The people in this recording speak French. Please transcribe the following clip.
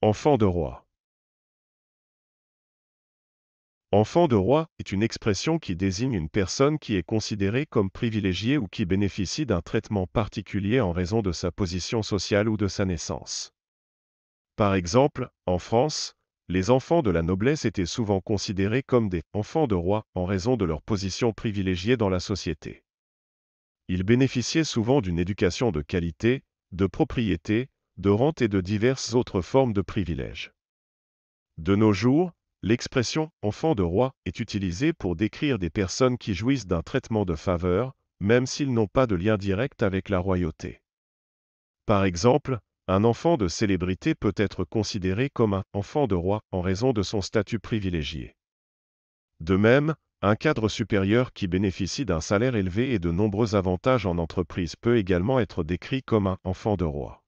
Enfant de roi. Enfant de roi est une expression qui désigne une personne qui est considérée comme privilégiée ou qui bénéficie d'un traitement particulier en raison de sa position sociale ou de sa naissance. Par exemple, en France, les enfants de la noblesse étaient souvent considérés comme des enfants de roi en raison de leur position privilégiée dans la société. Ils bénéficiaient souvent d'une éducation de qualité, de propriété, de rente et de diverses autres formes de privilèges. De nos jours, l'expression enfant de roi est utilisée pour décrire des personnes qui jouissent d'un traitement de faveur, même s'ils n'ont pas de lien direct avec la royauté. Par exemple, un enfant de célébrité peut être considéré comme un enfant de roi en raison de son statut privilégié. De même, un cadre supérieur qui bénéficie d'un salaire élevé et de nombreux avantages en entreprise peut également être décrit comme un enfant de roi.